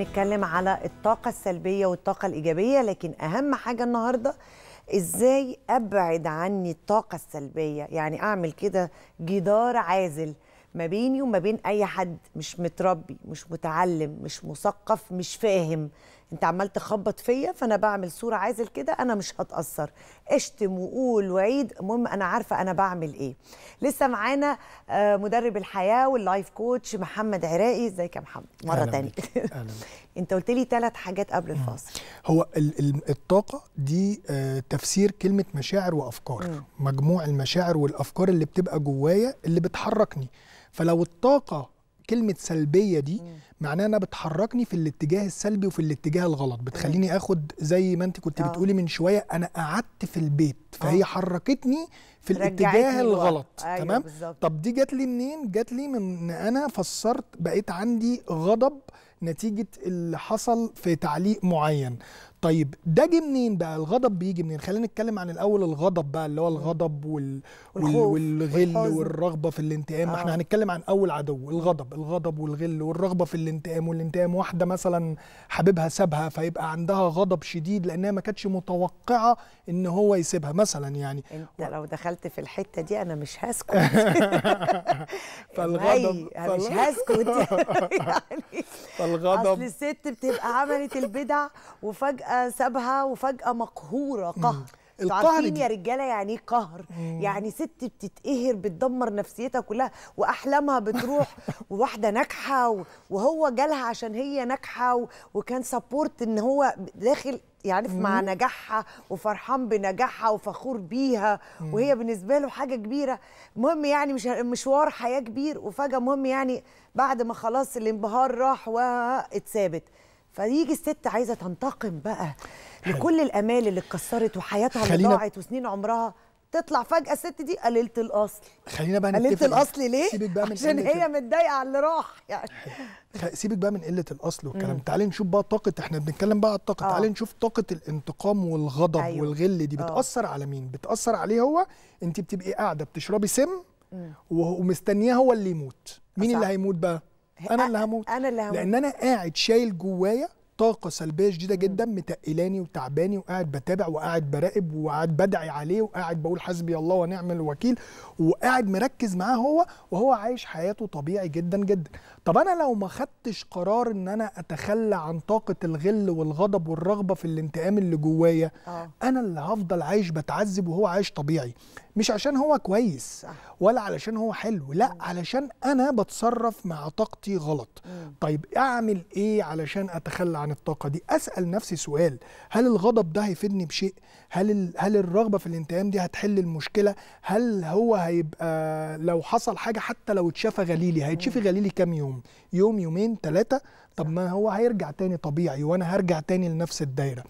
نتكلم على الطاقة السلبية والطاقة الإيجابية لكن أهم حاجة النهاردة إزاي أبعد عني الطاقة السلبية يعني أعمل كده جدار عازل ما بيني وما بين أي حد مش متربي مش متعلم مش مثقف مش فاهم انت عمال تخبط فيا فانا بعمل صوره عازل كده انا مش هتاثر اشتم وقول وعيد المهم انا عارفه انا بعمل ايه لسه معانا آه، مدرب الحياه واللايف كوتش محمد عراقي ازيك يا محمد مره تانية انت قلت لي ثلاث حاجات قبل الفاصل هو الطاقه دي آه، تفسير كلمه مشاعر وافكار م. مجموع المشاعر والافكار اللي بتبقى جوايا اللي بتحركني فلو الطاقه كلمه سلبيه دي م. معناه انها بتحركني في الاتجاه السلبي وفي الاتجاه الغلط بتخليني اخد زي ما انت كنت آه. بتقولي من شويه انا قعدت في البيت فهي آه. حركتني في الاتجاه الغلط أيوة تمام بالزبط. طب دي جات لي منين جات لي من ان انا فسرت بقيت عندي غضب نتيجه اللي حصل في تعليق معين طيب ده جه منين بقى الغضب بيجي منين خلينا نتكلم عن الاول الغضب بقى اللي هو الغضب وال... وال... والغل والحزن. والرغبه في الانتقام آه. احنا هنتكلم عن اول عدو الغضب الغضب والغل والرغبه في الانتقام والانتقام واحده مثلا حبيبها سابها فيبقى عندها غضب شديد لانها ما كانتش متوقعه ان هو يسيبها مثلا يعني انت لو دخلت في الحته دي انا مش هسكت فالغضب انا مش هسكت يعني فالغضب اصل الست بتبقى عملت البدع وفجاه فجأة سابها وفجأة مقهورة قهر عارفين يا رجاله يعني ايه قهر يعني ست بتتقهر بتدمر نفسيتها كلها واحلامها بتروح وواحده ناجحه وهو جالها عشان هي ناجحه وكان سبورت ان هو داخل يعني مع نجاحها وفرحان بنجاحها وفخور بيها وهي بالنسبه له حاجه كبيره مهم يعني مش مشوار حياه كبير وفجاه مهم يعني بعد ما خلاص الانبهار راح واتثابت فيجي الست عايزه تنتقم بقى لكل الامال اللي اتكسرت وحياتها اللي ضاعت وسنين عمرها تطلع فجاه الست دي قللت الاصل خلينا بقى قللت الاصل ليه سيبك بقى من عشان هي متضايقه على اللي راح يعني سيبك بقى من قله الاصل والكلام تعالي نشوف بقى طاقه احنا بنتكلم بقى على الطاقه آه. تعالي نشوف طاقه الانتقام والغضب أيوه. والغل دي آه. بتاثر آه. على مين بتاثر عليه هو انت بتبقي قاعده بتشربي سم ومستنياه هو اللي يموت مين اللي هيموت بقى انا اللي هموت انا اللي هموت لان انا قاعد شايل جوايا طاقه سلبيه شديده جدا متقلاني وتعباني وقاعد بتابع وقاعد براقب وقاعد بدعي عليه وقاعد بقول حسبي الله ونعم الوكيل وقاعد مركز معاه هو وهو عايش حياته طبيعي جدا جدا طب انا لو ما خدتش قرار ان انا اتخلى عن طاقه الغل والغضب والرغبه في الانتقام اللي جوايا آه. انا اللي هفضل عايش بتعذب وهو عايش طبيعي مش عشان هو كويس ولا علشان هو حلو لا علشان انا بتصرف مع طاقتي غلط طيب اعمل ايه علشان اتخلى عن الطاقه دي اسال نفسي سؤال هل الغضب ده هيفيدني بشيء هل هل الرغبه في الانتقام دي هتحل المشكله هل هو هيبقى لو حصل حاجه حتى لو اتشفى غليلي هيتشفي غليلي كام يوم يوم يومين ثلاثه طب ما هو هيرجع تاني طبيعي وانا هرجع تاني لنفس الدايره